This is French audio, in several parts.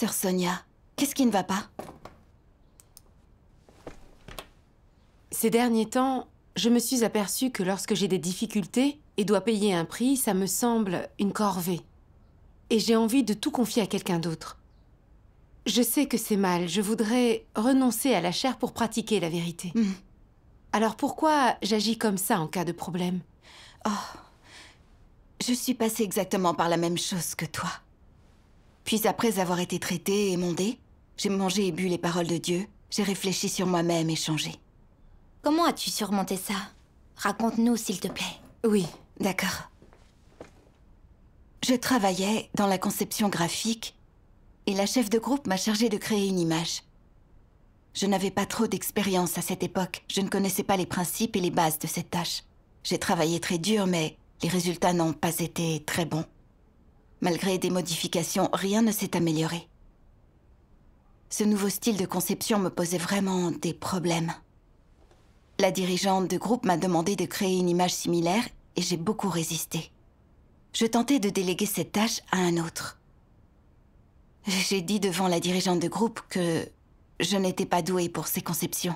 Sœur Sonia, qu'est-ce qui ne va pas Ces derniers temps, je me suis aperçue que lorsque j'ai des difficultés et dois payer un prix, ça me semble une corvée. Et j'ai envie de tout confier à quelqu'un d'autre. Je sais que c'est mal, je voudrais renoncer à la chair pour pratiquer la vérité. Hmm. Alors pourquoi j'agis comme ça en cas de problème Oh, je suis passée exactement par la même chose que toi. Puis après avoir été traité et mondé, j'ai mangé et bu les paroles de Dieu, j'ai réfléchi sur moi-même et changé. Comment as-tu surmonté ça Raconte-nous, s'il te plaît. Oui, d'accord. Je travaillais dans la conception graphique et la chef de groupe m'a chargé de créer une image. Je n'avais pas trop d'expérience à cette époque, je ne connaissais pas les principes et les bases de cette tâche. J'ai travaillé très dur, mais les résultats n'ont pas été très bons. Malgré des modifications, rien ne s'est amélioré. Ce nouveau style de conception me posait vraiment des problèmes. La dirigeante de groupe m'a demandé de créer une image similaire et j'ai beaucoup résisté. Je tentais de déléguer cette tâche à un autre. J'ai dit devant la dirigeante de groupe que je n'étais pas douée pour ces conceptions.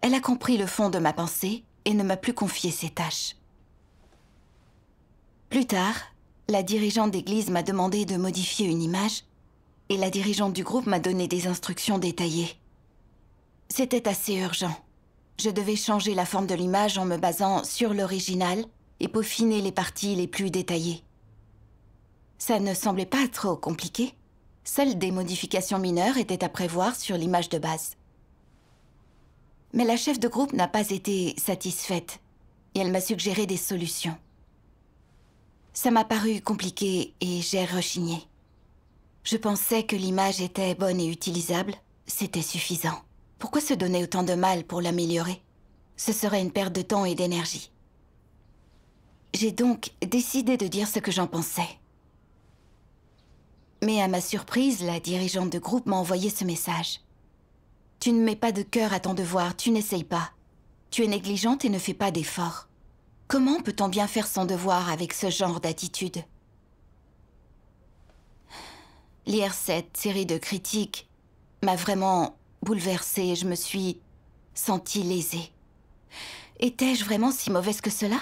Elle a compris le fond de ma pensée et ne m'a plus confié ces tâches. Plus tard, la dirigeante d'église m'a demandé de modifier une image et la dirigeante du groupe m'a donné des instructions détaillées. C'était assez urgent. Je devais changer la forme de l'image en me basant sur l'original et peaufiner les parties les plus détaillées. Ça ne semblait pas trop compliqué. Seules des modifications mineures étaient à prévoir sur l'image de base. Mais la chef de groupe n'a pas été satisfaite et elle m'a suggéré des solutions. Ça m'a paru compliqué et j'ai rechigné. Je pensais que l'image était bonne et utilisable. C'était suffisant. Pourquoi se donner autant de mal pour l'améliorer Ce serait une perte de temps et d'énergie. J'ai donc décidé de dire ce que j'en pensais. Mais à ma surprise, la dirigeante de groupe m'a envoyé ce message. Tu ne mets pas de cœur à ton devoir, tu n'essayes pas. Tu es négligente et ne fais pas d'efforts. Comment peut-on bien faire son devoir avec ce genre d'attitude Lire cette série de critiques m'a vraiment bouleversée et je me suis sentie lésée. Étais-je vraiment si mauvaise que cela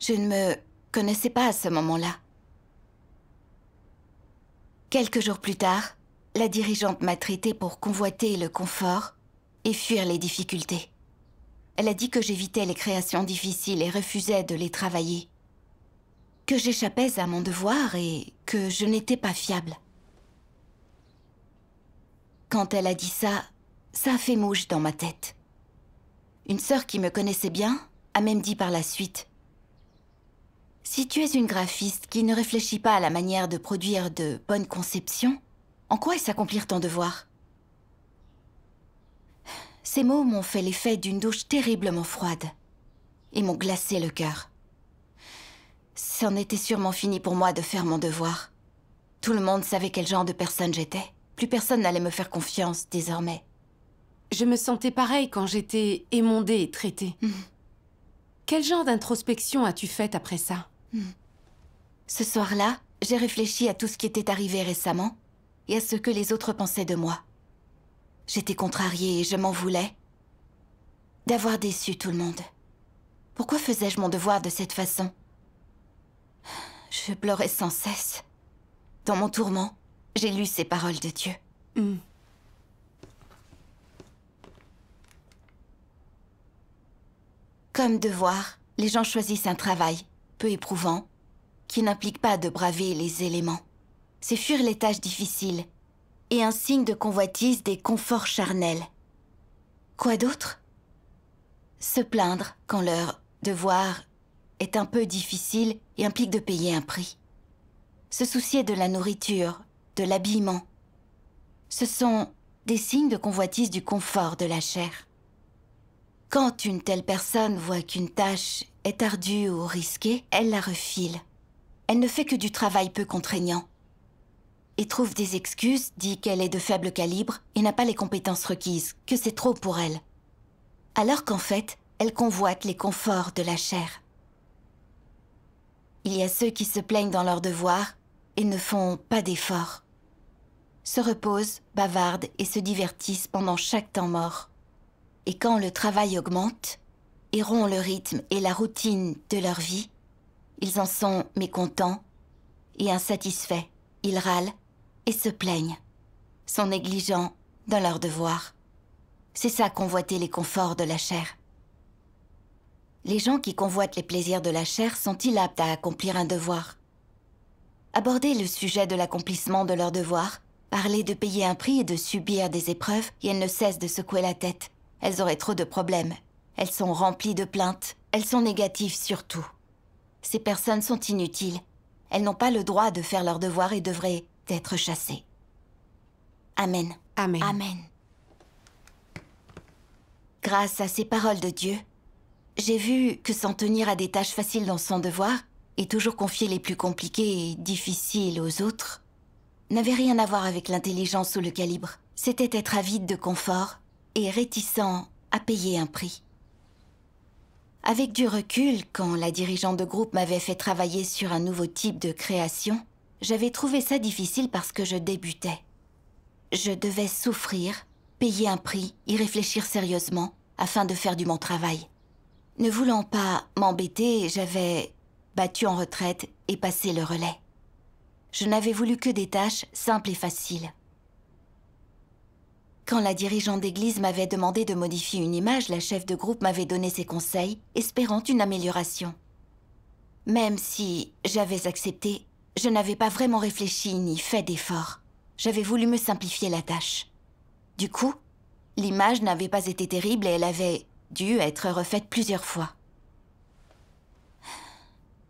Je ne me connaissais pas à ce moment-là. Quelques jours plus tard, la dirigeante m'a traité pour convoiter le confort et fuir les difficultés. Elle a dit que j'évitais les créations difficiles et refusais de les travailler. Que j'échappais à mon devoir et que je n'étais pas fiable. Quand elle a dit ça, ça a fait mouche dans ma tête. Une sœur qui me connaissait bien a même dit par la suite « Si tu es une graphiste qui ne réfléchit pas à la manière de produire de bonnes conceptions, en quoi est-ce accomplir ton devoir ces mots m'ont fait l'effet d'une douche terriblement froide et m'ont glacé le cœur. C'en était sûrement fini pour moi de faire mon devoir. Tout le monde savait quel genre de personne j'étais. Plus personne n'allait me faire confiance désormais. Je me sentais pareil quand j'étais émondée et traitée. Hum. Quel genre d'introspection as-tu faite après ça hum. Ce soir-là, j'ai réfléchi à tout ce qui était arrivé récemment et à ce que les autres pensaient de moi. J'étais contrariée et je m'en voulais d'avoir déçu tout le monde. Pourquoi faisais-je mon devoir de cette façon Je pleurais sans cesse. Dans mon tourment, j'ai lu ces paroles de Dieu. Hmm. Comme devoir, les gens choisissent un travail, peu éprouvant, qui n'implique pas de braver les éléments. C'est fuir les tâches difficiles et un signe de convoitise des conforts charnels. Quoi d'autre Se plaindre quand leur devoir est un peu difficile et implique de payer un prix. Se soucier de la nourriture, de l'habillement. Ce sont des signes de convoitise du confort de la chair. Quand une telle personne voit qu'une tâche est ardue ou risquée, elle la refile. Elle ne fait que du travail peu contraignant et trouve des excuses, dit qu'elle est de faible calibre et n'a pas les compétences requises, que c'est trop pour elle. Alors qu'en fait, elle convoite les conforts de la chair. Il y a ceux qui se plaignent dans leurs devoirs et ne font pas d'efforts. Se reposent, bavardent et se divertissent pendant chaque temps mort. Et quand le travail augmente, et rompt le rythme et la routine de leur vie, ils en sont mécontents et insatisfaits. Ils râlent et se plaignent, sont négligents dans leurs devoirs. C'est ça convoiter les conforts de la chair. Les gens qui convoitent les plaisirs de la chair sont-ils aptes à accomplir un devoir Aborder le sujet de l'accomplissement de leurs devoirs, parler de payer un prix et de subir des épreuves, et elles ne cessent de secouer la tête. Elles auraient trop de problèmes. Elles sont remplies de plaintes. Elles sont négatives surtout. Ces personnes sont inutiles. Elles n'ont pas le droit de faire leurs devoirs et devraient d'être chassé. Amen. Amen. Amen. Grâce à ces paroles de Dieu, j'ai vu que s'en tenir à des tâches faciles dans son devoir et toujours confier les plus compliquées et difficiles aux autres n'avait rien à voir avec l'intelligence ou le calibre. C'était être avide de confort et réticent à payer un prix. Avec du recul, quand la dirigeante de groupe m'avait fait travailler sur un nouveau type de création, j'avais trouvé ça difficile parce que je débutais. Je devais souffrir, payer un prix, y réfléchir sérieusement, afin de faire du bon travail. Ne voulant pas m'embêter, j'avais battu en retraite et passé le relais. Je n'avais voulu que des tâches simples et faciles. Quand la dirigeante d'église m'avait demandé de modifier une image, la chef de groupe m'avait donné ses conseils, espérant une amélioration. Même si j'avais accepté, je n'avais pas vraiment réfléchi ni fait d'efforts. J'avais voulu me simplifier la tâche. Du coup, l'image n'avait pas été terrible et elle avait dû être refaite plusieurs fois.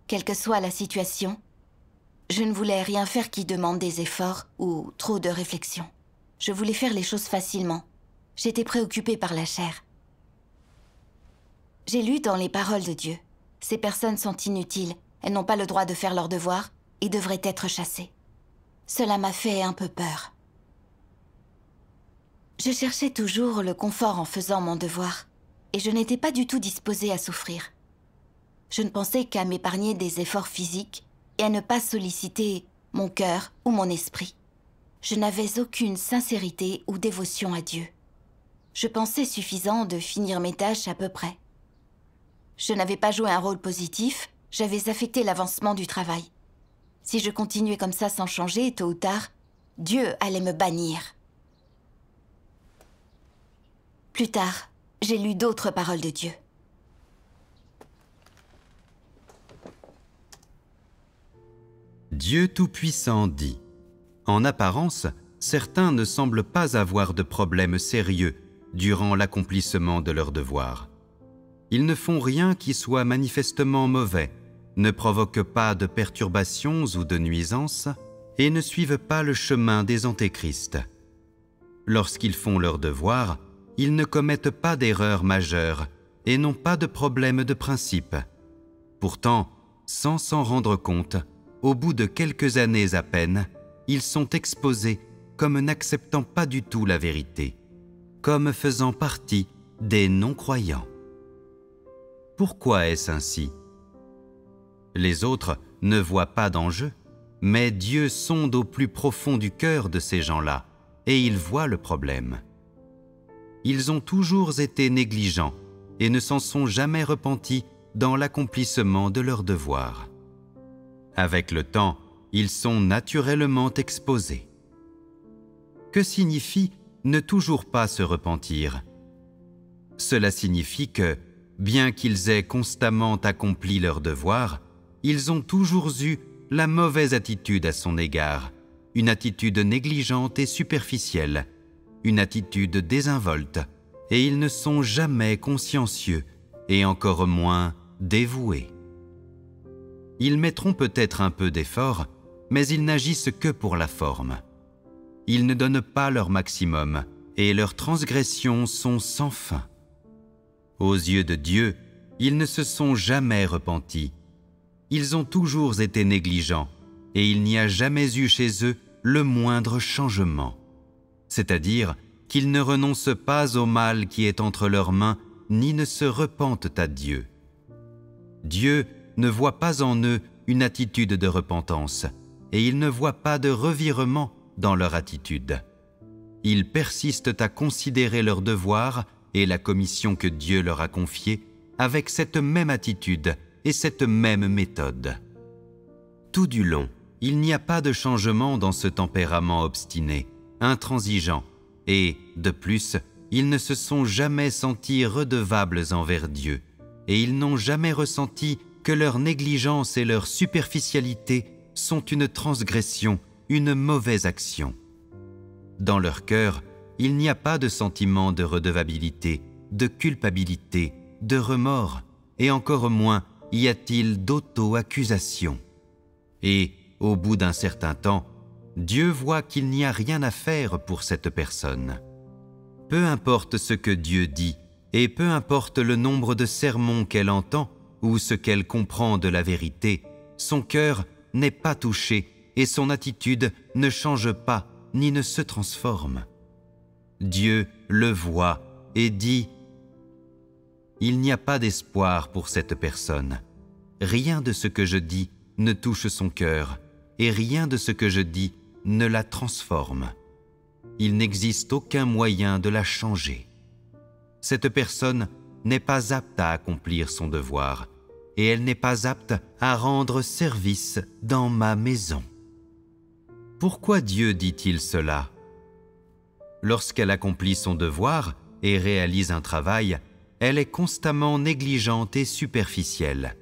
Quelle que soit la situation, je ne voulais rien faire qui demande des efforts ou trop de réflexion. Je voulais faire les choses facilement. J'étais préoccupée par la chair. J'ai lu dans les paroles de Dieu. Ces personnes sont inutiles. Elles n'ont pas le droit de faire leur devoir et devrait être chassé. Cela m'a fait un peu peur. Je cherchais toujours le confort en faisant mon devoir, et je n'étais pas du tout disposée à souffrir. Je ne pensais qu'à m'épargner des efforts physiques et à ne pas solliciter mon cœur ou mon esprit. Je n'avais aucune sincérité ou dévotion à Dieu. Je pensais suffisant de finir mes tâches à peu près. Je n'avais pas joué un rôle positif, j'avais affecté l'avancement du travail. Si je continuais comme ça sans changer, tôt ou tard, Dieu allait me bannir. Plus tard, j'ai lu d'autres paroles de Dieu. Dieu Tout-Puissant dit En apparence, certains ne semblent pas avoir de problèmes sérieux durant l'accomplissement de leurs devoirs. Ils ne font rien qui soit manifestement mauvais ne provoquent pas de perturbations ou de nuisances et ne suivent pas le chemin des antéchrists. Lorsqu'ils font leur devoir, ils ne commettent pas d'erreurs majeures et n'ont pas de problème de principe. Pourtant, sans s'en rendre compte, au bout de quelques années à peine, ils sont exposés comme n'acceptant pas du tout la vérité, comme faisant partie des non-croyants. Pourquoi est-ce ainsi les autres ne voient pas d'enjeu, mais Dieu sonde au plus profond du cœur de ces gens-là, et ils voient le problème. Ils ont toujours été négligents et ne s'en sont jamais repentis dans l'accomplissement de leurs devoirs. Avec le temps, ils sont naturellement exposés. Que signifie ne toujours pas se repentir Cela signifie que, bien qu'ils aient constamment accompli leurs devoirs, ils ont toujours eu la mauvaise attitude à son égard, une attitude négligente et superficielle, une attitude désinvolte, et ils ne sont jamais consciencieux et encore moins dévoués. Ils mettront peut-être un peu d'effort, mais ils n'agissent que pour la forme. Ils ne donnent pas leur maximum, et leurs transgressions sont sans fin. Aux yeux de Dieu, ils ne se sont jamais repentis, ils ont toujours été négligents et il n'y a jamais eu chez eux le moindre changement. C'est-à-dire qu'ils ne renoncent pas au mal qui est entre leurs mains ni ne se repentent à Dieu. Dieu ne voit pas en eux une attitude de repentance, et il ne voit pas de revirement dans leur attitude. Ils persistent à considérer leur devoir et la commission que Dieu leur a confiée avec cette même attitude et cette même méthode. Tout du long, il n'y a pas de changement dans ce tempérament obstiné, intransigeant, et, de plus, ils ne se sont jamais sentis redevables envers Dieu, et ils n'ont jamais ressenti que leur négligence et leur superficialité sont une transgression, une mauvaise action. Dans leur cœur, il n'y a pas de sentiment de redevabilité, de culpabilité, de remords, et encore moins y a-t-il d'auto-accusation Et, au bout d'un certain temps, Dieu voit qu'il n'y a rien à faire pour cette personne. Peu importe ce que Dieu dit, et peu importe le nombre de sermons qu'elle entend ou ce qu'elle comprend de la vérité, son cœur n'est pas touché et son attitude ne change pas ni ne se transforme. Dieu le voit et dit il n'y a pas d'espoir pour cette personne. Rien de ce que je dis ne touche son cœur, et rien de ce que je dis ne la transforme. Il n'existe aucun moyen de la changer. Cette personne n'est pas apte à accomplir son devoir, et elle n'est pas apte à rendre service dans ma maison. Pourquoi Dieu dit-il cela Lorsqu'elle accomplit son devoir et réalise un travail elle est constamment négligente et superficielle.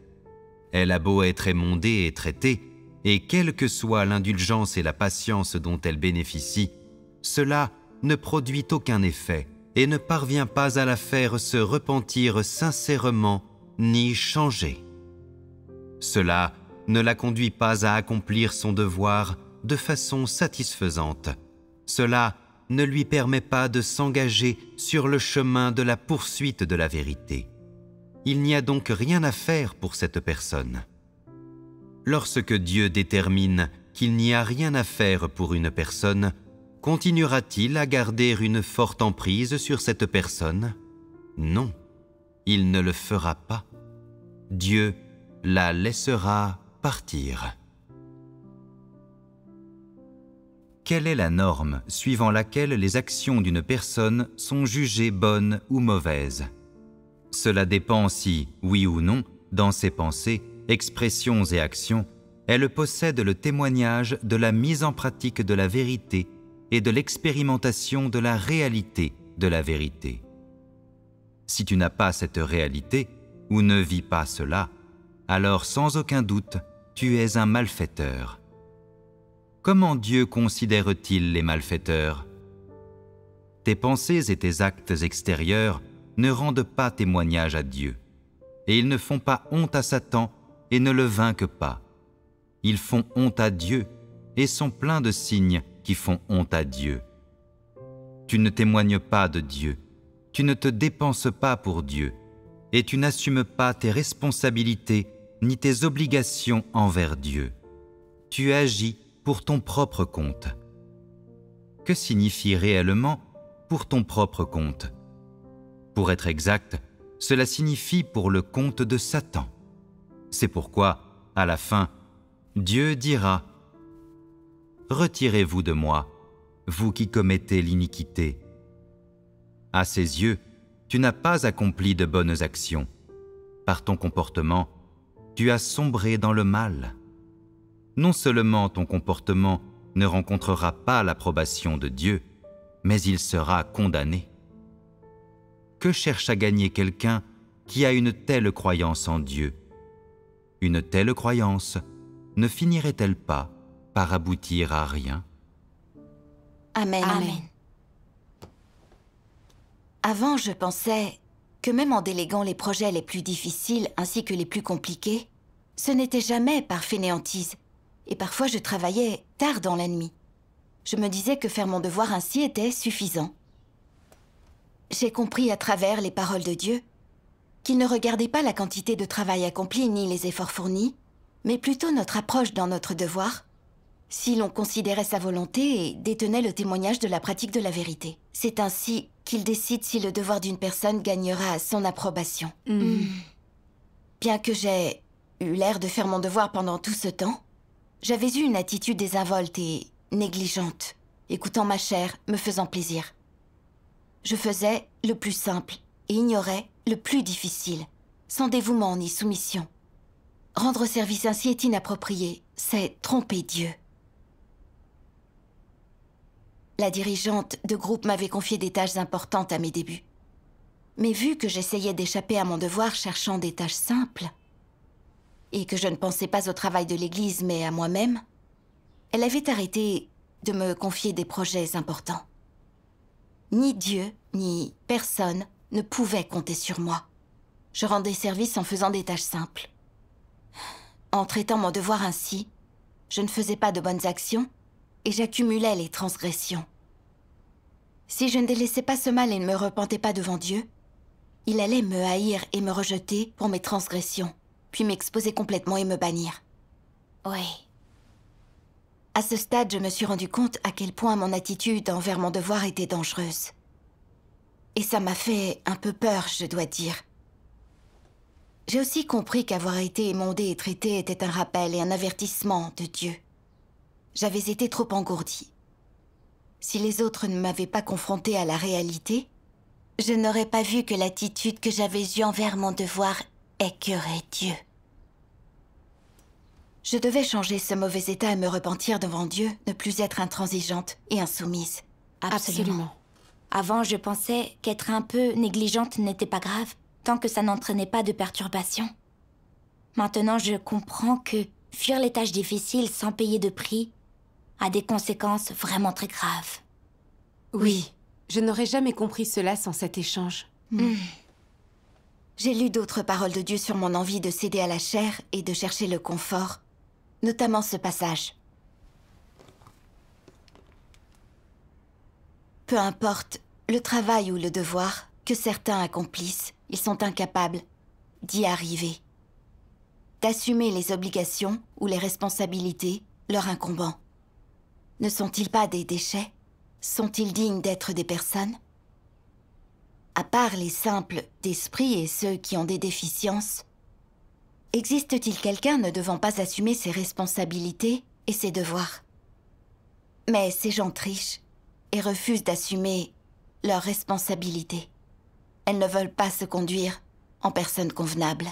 Elle a beau être émondée et traitée, et quelle que soit l'indulgence et la patience dont elle bénéficie, cela ne produit aucun effet et ne parvient pas à la faire se repentir sincèrement ni changer. Cela ne la conduit pas à accomplir son devoir de façon satisfaisante. Cela ne lui permet pas de s'engager sur le chemin de la poursuite de la vérité. Il n'y a donc rien à faire pour cette personne. Lorsque Dieu détermine qu'il n'y a rien à faire pour une personne, continuera-t-il à garder une forte emprise sur cette personne Non, il ne le fera pas. Dieu la laissera partir. Quelle est la norme suivant laquelle les actions d'une personne sont jugées bonnes ou mauvaises Cela dépend si, oui ou non, dans ses pensées, expressions et actions, elle possède le témoignage de la mise en pratique de la vérité et de l'expérimentation de la réalité de la vérité. Si tu n'as pas cette réalité ou ne vis pas cela, alors sans aucun doute, tu es un malfaiteur comment Dieu considère-t-il les malfaiteurs Tes pensées et tes actes extérieurs ne rendent pas témoignage à Dieu, et ils ne font pas honte à Satan et ne le vainquent pas. Ils font honte à Dieu et sont pleins de signes qui font honte à Dieu. Tu ne témoignes pas de Dieu, tu ne te dépenses pas pour Dieu, et tu n'assumes pas tes responsabilités ni tes obligations envers Dieu. Tu agis pour ton propre compte. Que signifie réellement pour ton propre compte Pour être exact, cela signifie pour le compte de Satan. C'est pourquoi, à la fin, Dieu dira « Retirez-vous de moi, vous qui commettez l'iniquité. » À ses yeux, tu n'as pas accompli de bonnes actions. Par ton comportement, tu as sombré dans le mal non seulement ton comportement ne rencontrera pas l'approbation de Dieu, mais il sera condamné. Que cherche à gagner quelqu'un qui a une telle croyance en Dieu Une telle croyance ne finirait-elle pas par aboutir à rien Amen. Amen. Avant, je pensais que même en déléguant les projets les plus difficiles ainsi que les plus compliqués, ce n'était jamais par fainéantise, et parfois je travaillais tard dans la nuit. Je me disais que faire mon devoir ainsi était suffisant. J'ai compris à travers les paroles de Dieu qu'il ne regardait pas la quantité de travail accompli ni les efforts fournis, mais plutôt notre approche dans notre devoir, si l'on considérait sa volonté et détenait le témoignage de la pratique de la vérité. C'est ainsi qu'il décide si le devoir d'une personne gagnera son approbation. Mm. Bien que j'ai eu l'air de faire mon devoir pendant tout ce temps, j'avais eu une attitude désinvolte et négligente, écoutant ma chair, me faisant plaisir. Je faisais le plus simple et ignorais le plus difficile, sans dévouement ni soumission. Rendre service ainsi est inapproprié, c'est tromper Dieu. La dirigeante de groupe m'avait confié des tâches importantes à mes débuts. Mais vu que j'essayais d'échapper à mon devoir cherchant des tâches simples, et que je ne pensais pas au travail de l'Église, mais à moi-même, elle avait arrêté de me confier des projets importants. Ni Dieu, ni personne ne pouvaient compter sur moi. Je rendais service en faisant des tâches simples. En traitant mon devoir ainsi, je ne faisais pas de bonnes actions et j'accumulais les transgressions. Si je ne délaissais pas ce mal et ne me repentais pas devant Dieu, il allait me haïr et me rejeter pour mes transgressions puis m'exposer complètement et me bannir. Oui. À ce stade, je me suis rendu compte à quel point mon attitude envers mon devoir était dangereuse. Et ça m'a fait un peu peur, je dois dire. J'ai aussi compris qu'avoir été émondé et traité était un rappel et un avertissement de Dieu. J'avais été trop engourdi. Si les autres ne m'avaient pas confronté à la réalité, je n'aurais pas vu que l'attitude que j'avais eue envers mon devoir écœurer Dieu. Je devais changer ce mauvais état et me repentir devant Dieu, ne plus être intransigeante et insoumise. Absolument. Avant, je pensais qu'être un peu négligente n'était pas grave, tant que ça n'entraînait pas de perturbations. Maintenant, je comprends que fuir les tâches difficiles sans payer de prix a des conséquences vraiment très graves. Oui, je n'aurais jamais compris cela sans cet échange. Hmm. J'ai lu d'autres paroles de Dieu sur mon envie de céder à la chair et de chercher le confort, notamment ce passage. Peu importe le travail ou le devoir que certains accomplissent, ils sont incapables d'y arriver, d'assumer les obligations ou les responsabilités leur incombant. Ne sont-ils pas des déchets Sont-ils dignes d'être des personnes à part les simples d'esprit et ceux qui ont des déficiences, existe-t-il quelqu'un ne devant pas assumer ses responsabilités et ses devoirs Mais ces gens trichent et refusent d'assumer leurs responsabilités. Elles ne veulent pas se conduire en personnes convenables.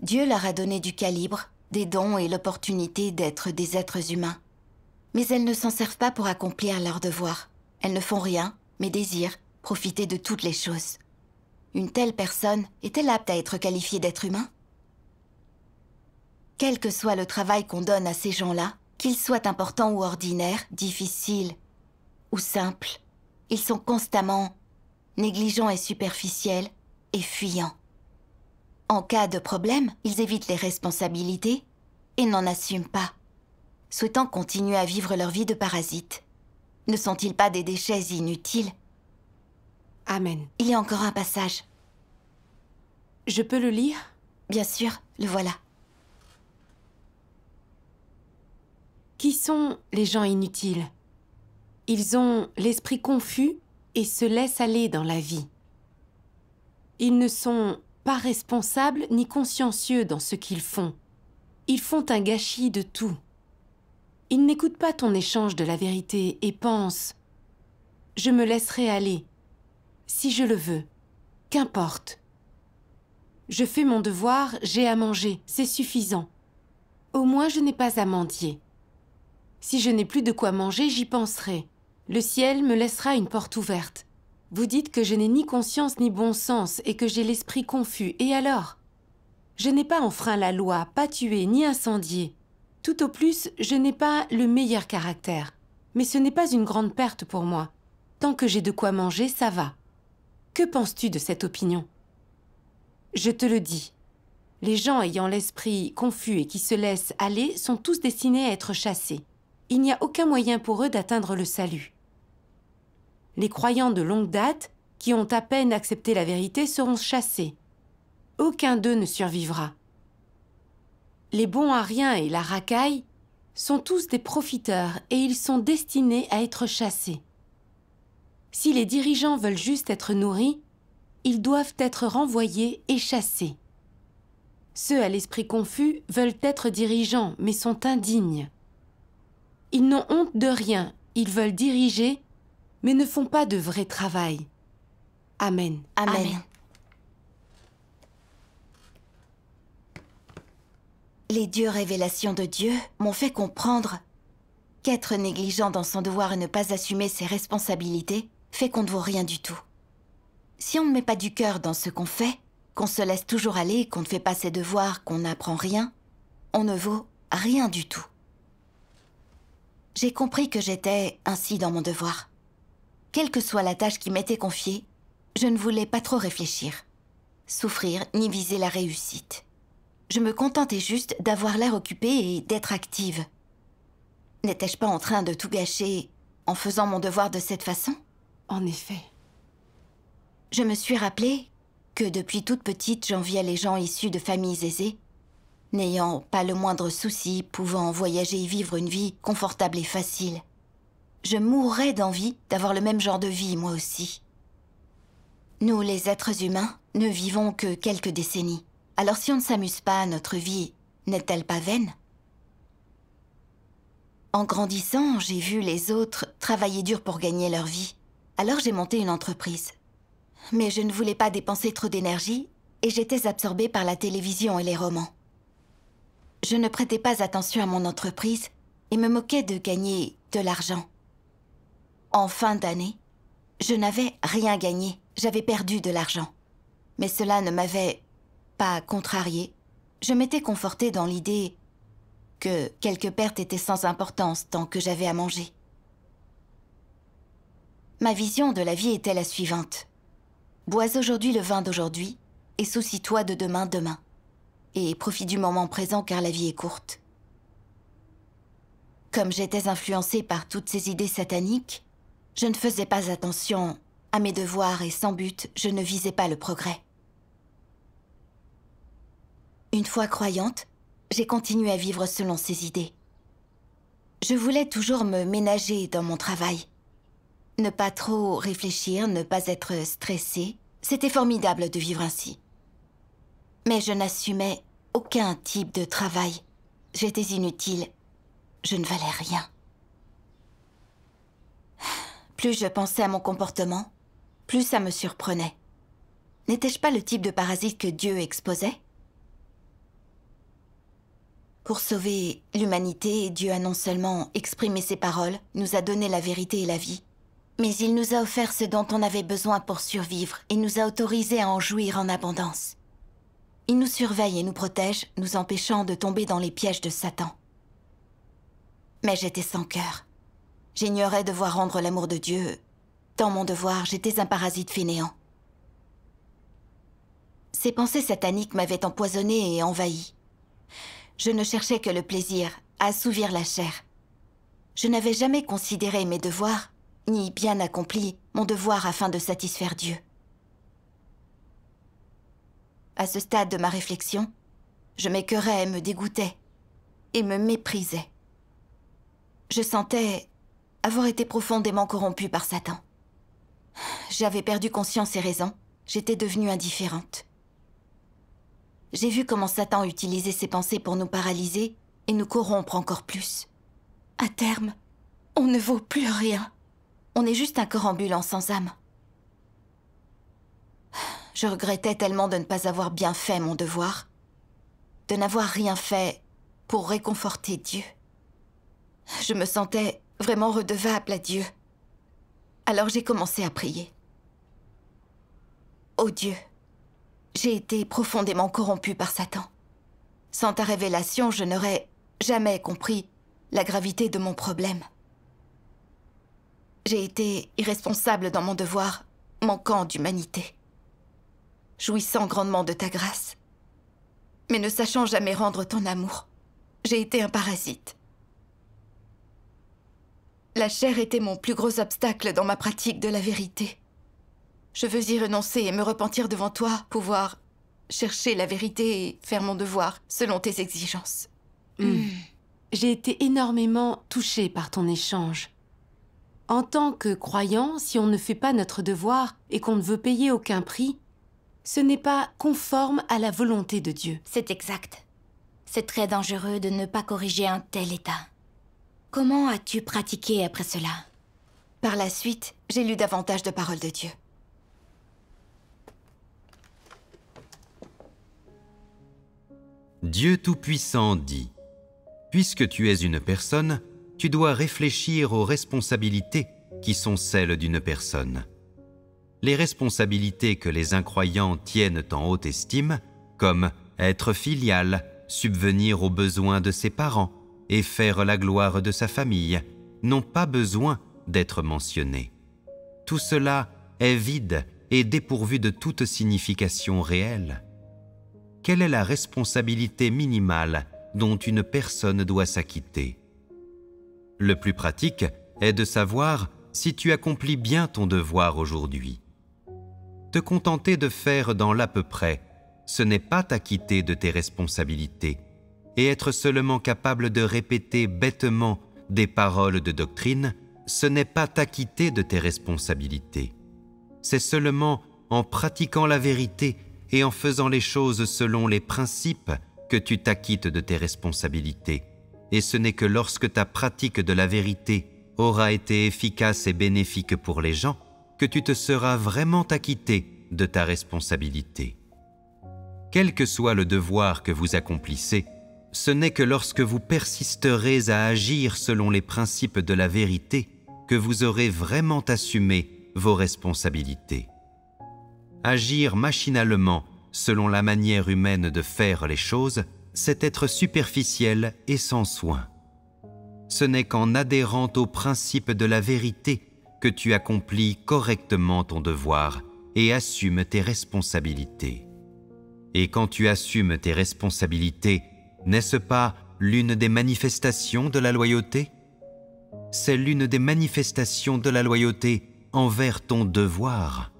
Dieu leur a donné du calibre, des dons et l'opportunité d'être des êtres humains. Mais elles ne s'en servent pas pour accomplir leurs devoirs. Elles ne font rien, mais désirent profiter de toutes les choses. Une telle personne est-elle apte à être qualifiée d'être humain Quel que soit le travail qu'on donne à ces gens-là, qu'ils soient importants ou ordinaires, difficiles ou simples, ils sont constamment négligents et superficiels et fuyants. En cas de problème, ils évitent les responsabilités et n'en assument pas, souhaitant continuer à vivre leur vie de parasites. Ne sont-ils pas des déchets inutiles Amen. Il y a encore un passage. Je peux le lire Bien sûr, le voilà. Qui sont les gens inutiles Ils ont l'esprit confus et se laissent aller dans la vie. Ils ne sont pas responsables ni consciencieux dans ce qu'ils font. Ils font un gâchis de tout. Ils n'écoutent pas ton échange de la vérité et pensent ⁇ Je me laisserai aller ⁇ si je le veux. Qu'importe. Je fais mon devoir, j'ai à manger, c'est suffisant. Au moins je n'ai pas à mendier. Si je n'ai plus de quoi manger, j'y penserai. Le ciel me laissera une porte ouverte. Vous dites que je n'ai ni conscience ni bon sens et que j'ai l'esprit confus, et alors Je n'ai pas enfreint la loi, pas tué ni incendié. Tout au plus, je n'ai pas le meilleur caractère. Mais ce n'est pas une grande perte pour moi. Tant que j'ai de quoi manger, ça va. Que penses-tu de cette opinion Je te le dis, les gens ayant l'esprit confus et qui se laissent aller sont tous destinés à être chassés. Il n'y a aucun moyen pour eux d'atteindre le salut. Les croyants de longue date, qui ont à peine accepté la vérité, seront chassés. Aucun d'eux ne survivra. Les bons à et la racaille sont tous des profiteurs et ils sont destinés à être chassés si les dirigeants veulent juste être nourris, ils doivent être renvoyés et chassés. Ceux à l'esprit confus veulent être dirigeants, mais sont indignes. Ils n'ont honte de rien, ils veulent diriger, mais ne font pas de vrai travail. Amen. Amen. Les dieux révélations de Dieu m'ont fait comprendre qu'être négligent dans son devoir et ne pas assumer ses responsabilités fait qu'on ne vaut rien du tout. Si on ne met pas du cœur dans ce qu'on fait, qu'on se laisse toujours aller, qu'on ne fait pas ses devoirs, qu'on n'apprend rien, on ne vaut rien du tout. J'ai compris que j'étais ainsi dans mon devoir. Quelle que soit la tâche qui m'était confiée, je ne voulais pas trop réfléchir, souffrir ni viser la réussite. Je me contentais juste d'avoir l'air occupée et d'être active. N'étais-je pas en train de tout gâcher en faisant mon devoir de cette façon en effet. Je me suis rappelé que depuis toute petite, j'enviais les gens issus de familles aisées, n'ayant pas le moindre souci, pouvant voyager et vivre une vie confortable et facile. Je mourrais d'envie d'avoir le même genre de vie, moi aussi. Nous, les êtres humains, ne vivons que quelques décennies. Alors si on ne s'amuse pas, notre vie n'est-elle pas vaine En grandissant, j'ai vu les autres travailler dur pour gagner leur vie. Alors j'ai monté une entreprise. Mais je ne voulais pas dépenser trop d'énergie et j'étais absorbée par la télévision et les romans. Je ne prêtais pas attention à mon entreprise et me moquais de gagner de l'argent. En fin d'année, je n'avais rien gagné, j'avais perdu de l'argent. Mais cela ne m'avait pas contrarié. Je m'étais confortée dans l'idée que quelques pertes étaient sans importance tant que j'avais à manger. Ma vision de la vie était la suivante. Bois aujourd'hui le vin d'aujourd'hui et soucie-toi de demain demain. Et profite du moment présent car la vie est courte. Comme j'étais influencée par toutes ces idées sataniques, je ne faisais pas attention à mes devoirs et sans but, je ne visais pas le progrès. Une fois croyante, j'ai continué à vivre selon ces idées. Je voulais toujours me ménager dans mon travail ne pas trop réfléchir, ne pas être stressé. C'était formidable de vivre ainsi. Mais je n'assumais aucun type de travail. J'étais inutile. Je ne valais rien. Plus je pensais à mon comportement, plus ça me surprenait. N'étais-je pas le type de parasite que Dieu exposait Pour sauver l'humanité, Dieu a non seulement exprimé ses paroles, nous a donné la vérité et la vie, mais il nous a offert ce dont on avait besoin pour survivre et nous a autorisés à en jouir en abondance. Il nous surveille et nous protège, nous empêchant de tomber dans les pièges de Satan. Mais j'étais sans cœur. J'ignorais devoir rendre l'amour de Dieu. Dans mon devoir, j'étais un parasite fainéant. Ces pensées sataniques m'avaient empoisonné et envahi. Je ne cherchais que le plaisir, à assouvir la chair. Je n'avais jamais considéré mes devoirs ni bien accompli mon devoir afin de satisfaire Dieu. À ce stade de ma réflexion, je m'écœurais, me dégoûtais et me méprisais. Je sentais avoir été profondément corrompue par Satan. J'avais perdu conscience et raison, j'étais devenue indifférente. J'ai vu comment Satan utilisait ses pensées pour nous paralyser et nous corrompre encore plus. À terme, on ne vaut plus rien. On est juste un corambulant sans âme. Je regrettais tellement de ne pas avoir bien fait mon devoir, de n'avoir rien fait pour réconforter Dieu. Je me sentais vraiment redevable à Dieu. Alors j'ai commencé à prier. Ô oh Dieu, j'ai été profondément corrompue par Satan. Sans ta révélation, je n'aurais jamais compris la gravité de mon problème. J'ai été irresponsable dans mon devoir, manquant d'humanité. Jouissant grandement de ta grâce, mais ne sachant jamais rendre ton amour, j'ai été un parasite. La chair était mon plus gros obstacle dans ma pratique de la vérité. Je veux y renoncer et me repentir devant toi, pouvoir chercher la vérité et faire mon devoir selon tes exigences. Hmm. J'ai été énormément touchée par ton échange. En tant que croyant, si on ne fait pas notre devoir et qu'on ne veut payer aucun prix, ce n'est pas conforme à la volonté de Dieu. C'est exact. C'est très dangereux de ne pas corriger un tel état. Comment as-tu pratiqué après cela Par la suite, j'ai lu davantage de paroles de Dieu. Dieu Tout-Puissant dit, Puisque tu es une personne, tu dois réfléchir aux responsabilités qui sont celles d'une personne. Les responsabilités que les incroyants tiennent en haute estime, comme être filial, subvenir aux besoins de ses parents et faire la gloire de sa famille, n'ont pas besoin d'être mentionnées. Tout cela est vide et dépourvu de toute signification réelle. Quelle est la responsabilité minimale dont une personne doit s'acquitter le plus pratique est de savoir si tu accomplis bien ton devoir aujourd'hui. Te contenter de faire dans l'à peu près, ce n'est pas t'acquitter de tes responsabilités et être seulement capable de répéter bêtement des paroles de doctrine, ce n'est pas t'acquitter de tes responsabilités. C'est seulement en pratiquant la vérité et en faisant les choses selon les principes que tu t'acquittes de tes responsabilités et ce n'est que lorsque ta pratique de la vérité aura été efficace et bénéfique pour les gens que tu te seras vraiment acquitté de ta responsabilité. Quel que soit le devoir que vous accomplissez, ce n'est que lorsque vous persisterez à agir selon les principes de la vérité que vous aurez vraiment assumé vos responsabilités. Agir machinalement selon la manière humaine de faire les choses c'est être superficiel et sans soin. Ce n'est qu'en adhérant au principe de la vérité que tu accomplis correctement ton devoir et assumes tes responsabilités. Et quand tu assumes tes responsabilités, n'est-ce pas l'une des manifestations de la loyauté C'est l'une des manifestations de la loyauté envers ton devoir.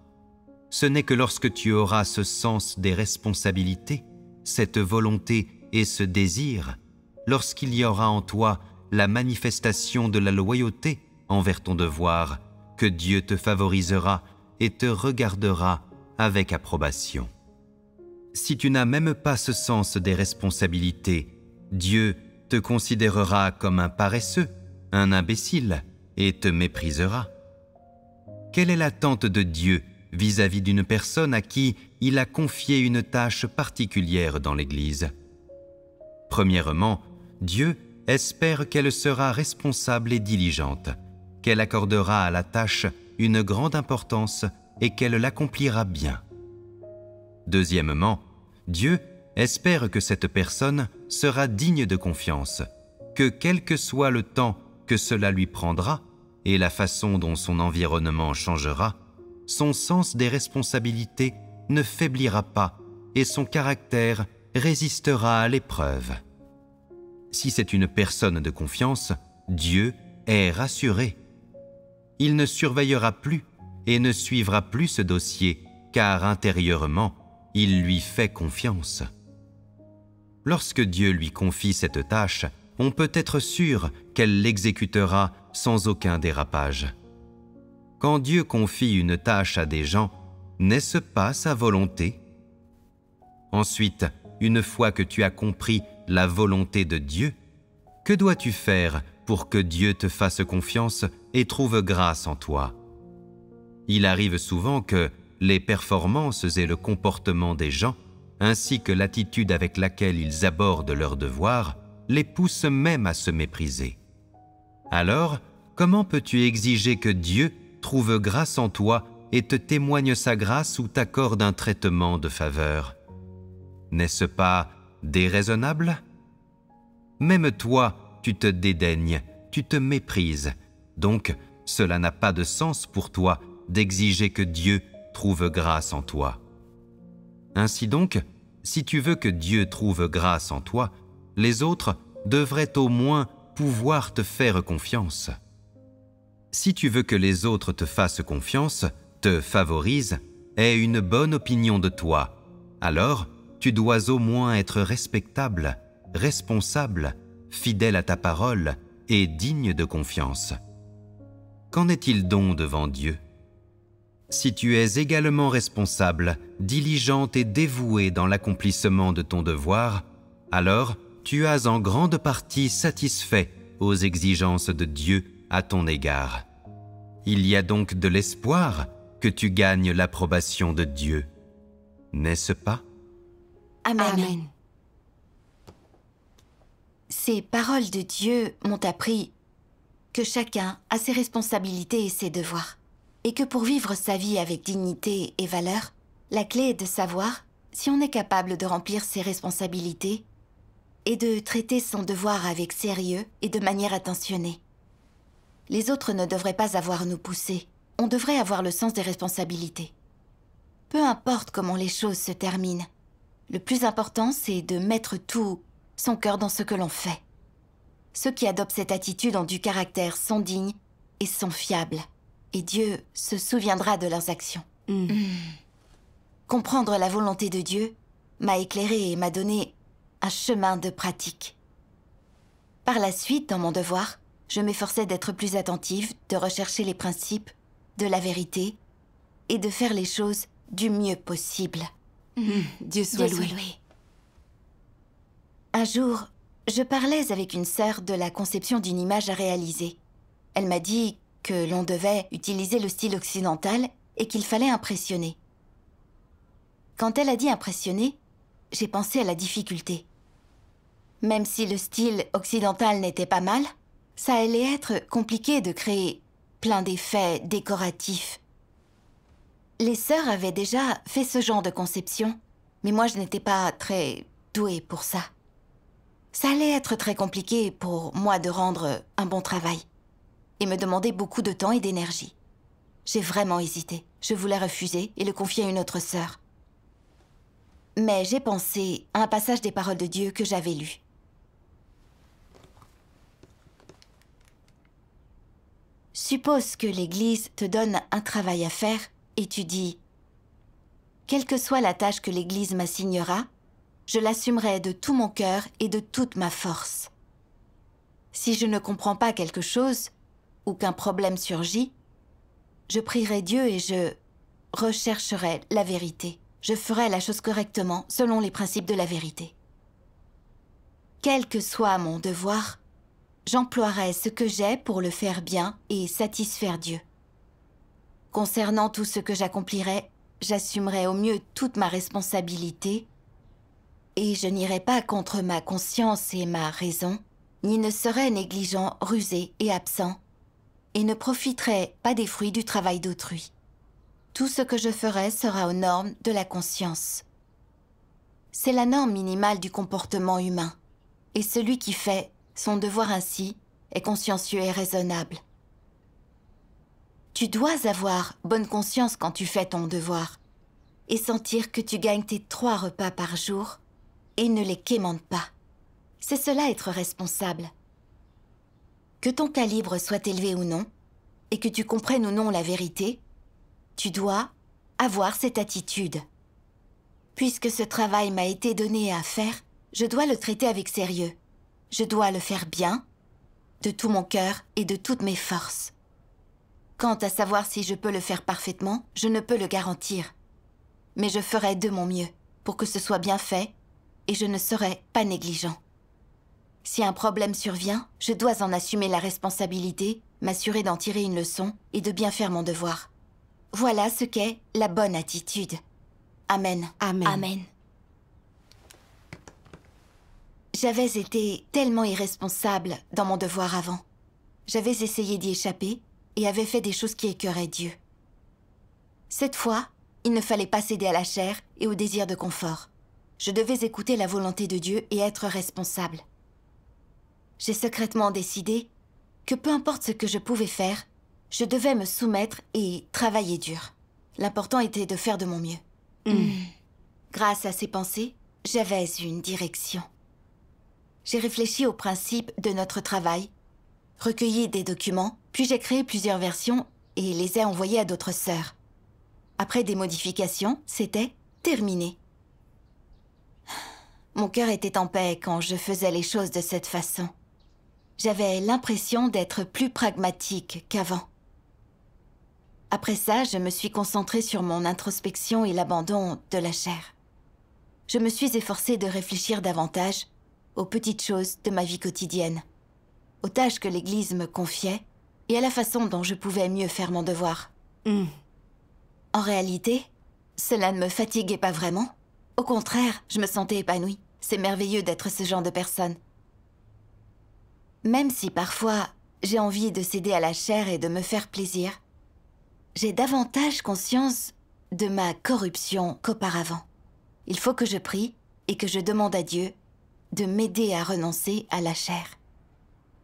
Ce n'est que lorsque tu auras ce sens des responsabilités, cette volonté et ce désir lorsqu'il y aura en toi la manifestation de la loyauté envers ton devoir, que Dieu te favorisera et te regardera avec approbation. Si tu n'as même pas ce sens des responsabilités, Dieu te considérera comme un paresseux, un imbécile, et te méprisera. Quelle est l'attente de Dieu vis-à-vis d'une personne à qui il a confié une tâche particulière dans l'Église Premièrement, Dieu espère qu'elle sera responsable et diligente, qu'elle accordera à la tâche une grande importance et qu'elle l'accomplira bien. Deuxièmement, Dieu espère que cette personne sera digne de confiance, que quel que soit le temps que cela lui prendra et la façon dont son environnement changera, son sens des responsabilités ne faiblira pas et son caractère résistera à l'épreuve si c'est une personne de confiance, Dieu est rassuré. Il ne surveillera plus et ne suivra plus ce dossier, car intérieurement, il lui fait confiance. Lorsque Dieu lui confie cette tâche, on peut être sûr qu'elle l'exécutera sans aucun dérapage. Quand Dieu confie une tâche à des gens, n'est-ce pas sa volonté Ensuite, une fois que tu as compris la volonté de Dieu, que dois-tu faire pour que Dieu te fasse confiance et trouve grâce en toi Il arrive souvent que les performances et le comportement des gens, ainsi que l'attitude avec laquelle ils abordent leurs devoirs, les poussent même à se mépriser. Alors, comment peux-tu exiger que Dieu trouve grâce en toi et te témoigne sa grâce ou t'accorde un traitement de faveur N'est-ce pas déraisonnable Même toi, tu te dédaignes, tu te méprises, donc cela n'a pas de sens pour toi d'exiger que Dieu trouve grâce en toi. Ainsi donc, si tu veux que Dieu trouve grâce en toi, les autres devraient au moins pouvoir te faire confiance. Si tu veux que les autres te fassent confiance, te favorisent, aient une bonne opinion de toi, alors tu dois au moins être respectable, responsable, fidèle à ta parole et digne de confiance. Qu'en est-il donc devant Dieu Si tu es également responsable, diligente et dévouée dans l'accomplissement de ton devoir, alors tu as en grande partie satisfait aux exigences de Dieu à ton égard. Il y a donc de l'espoir que tu gagnes l'approbation de Dieu, n'est-ce pas Amen. Ces paroles de Dieu m'ont appris que chacun a ses responsabilités et ses devoirs, et que pour vivre sa vie avec dignité et valeur, la clé est de savoir si on est capable de remplir ses responsabilités et de traiter son devoir avec sérieux et de manière attentionnée. Les autres ne devraient pas avoir nous pousser, on devrait avoir le sens des responsabilités. Peu importe comment les choses se terminent, le plus important, c'est de mettre tout son cœur dans ce que l'on fait. Ceux qui adoptent cette attitude ont du caractère, sont dignes et sont fiables. Et Dieu se souviendra de leurs actions. Mm. Mm. Comprendre la volonté de Dieu m'a éclairé et m'a donné un chemin de pratique. Par la suite, dans mon devoir, je m'efforçais d'être plus attentive, de rechercher les principes, de la vérité, et de faire les choses du mieux possible. Hum, Dieu Soit loué. Un jour, je parlais avec une sœur de la conception d'une image à réaliser. Elle m'a dit que l'on devait utiliser le style occidental et qu'il fallait impressionner. Quand elle a dit impressionner, j'ai pensé à la difficulté. Même si le style occidental n'était pas mal, ça allait être compliqué de créer plein d'effets décoratifs les sœurs avaient déjà fait ce genre de conception, mais moi je n'étais pas très douée pour ça. Ça allait être très compliqué pour moi de rendre un bon travail et me demander beaucoup de temps et d'énergie. J'ai vraiment hésité. Je voulais refuser et le confier à une autre sœur. Mais j'ai pensé à un passage des paroles de Dieu que j'avais lu. Suppose que l'Église te donne un travail à faire et tu dis Quelle que soit la tâche que l'Église m'assignera, je l'assumerai de tout mon cœur et de toute ma force. Si je ne comprends pas quelque chose ou qu'un problème surgit, je prierai Dieu et je rechercherai la vérité. Je ferai la chose correctement selon les principes de la vérité. Quel que soit mon devoir, j'emploierai ce que j'ai pour le faire bien et satisfaire Dieu. Concernant tout ce que j'accomplirai, j'assumerai au mieux toute ma responsabilité et je n'irai pas contre ma conscience et ma raison, ni ne serai négligent, rusé et absent, et ne profiterai pas des fruits du travail d'autrui. Tout ce que je ferai sera aux normes de la conscience. C'est la norme minimale du comportement humain, et celui qui fait son devoir ainsi est consciencieux et raisonnable. Tu dois avoir bonne conscience quand tu fais ton devoir et sentir que tu gagnes tes trois repas par jour et ne les quémande pas. C'est cela être responsable. Que ton calibre soit élevé ou non, et que tu comprennes ou non la vérité, tu dois avoir cette attitude. Puisque ce travail m'a été donné à faire, je dois le traiter avec sérieux. Je dois le faire bien, de tout mon cœur et de toutes mes forces. Quant à savoir si je peux le faire parfaitement, je ne peux le garantir. Mais je ferai de mon mieux pour que ce soit bien fait et je ne serai pas négligent. Si un problème survient, je dois en assumer la responsabilité, m'assurer d'en tirer une leçon et de bien faire mon devoir. Voilà ce qu'est la bonne attitude. Amen. Amen. J'avais été tellement irresponsable dans mon devoir avant. J'avais essayé d'y échapper, et avait fait des choses qui écœuraient Dieu. Cette fois, il ne fallait pas céder à la chair et au désir de confort. Je devais écouter la volonté de Dieu et être responsable. J'ai secrètement décidé que peu importe ce que je pouvais faire, je devais me soumettre et travailler dur. L'important était de faire de mon mieux. Mm. Mm. Grâce à ces pensées, j'avais une direction. J'ai réfléchi au principe de notre travail, recueilli des documents puis j'ai créé plusieurs versions et les ai envoyées à d'autres sœurs. Après des modifications, c'était terminé. Mon cœur était en paix quand je faisais les choses de cette façon. J'avais l'impression d'être plus pragmatique qu'avant. Après ça, je me suis concentrée sur mon introspection et l'abandon de la chair. Je me suis efforcée de réfléchir davantage aux petites choses de ma vie quotidienne, aux tâches que l'Église me confiait et à la façon dont je pouvais mieux faire mon devoir. Hmm. En réalité, cela ne me fatiguait pas vraiment. Au contraire, je me sentais épanouie. C'est merveilleux d'être ce genre de personne. Même si parfois, j'ai envie de céder à la chair et de me faire plaisir, j'ai davantage conscience de ma corruption qu'auparavant. Il faut que je prie et que je demande à Dieu de m'aider à renoncer à la chair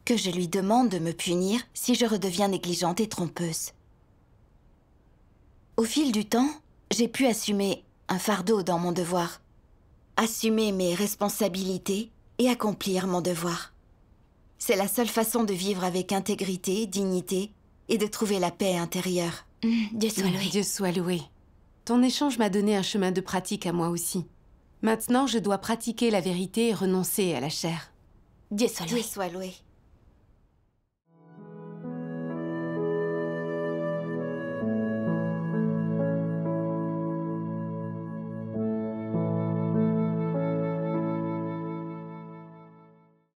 que je lui demande de me punir si je redeviens négligente et trompeuse. Au fil du temps, j'ai pu assumer un fardeau dans mon devoir, assumer mes responsabilités et accomplir mon devoir. C'est la seule façon de vivre avec intégrité, dignité et de trouver la paix intérieure. Mmh, Dieu soit mmh, loué. Dieu soit loué. Ton échange m'a donné un chemin de pratique à moi aussi. Maintenant, je dois pratiquer la vérité et renoncer à la chair. Dieu soit loué.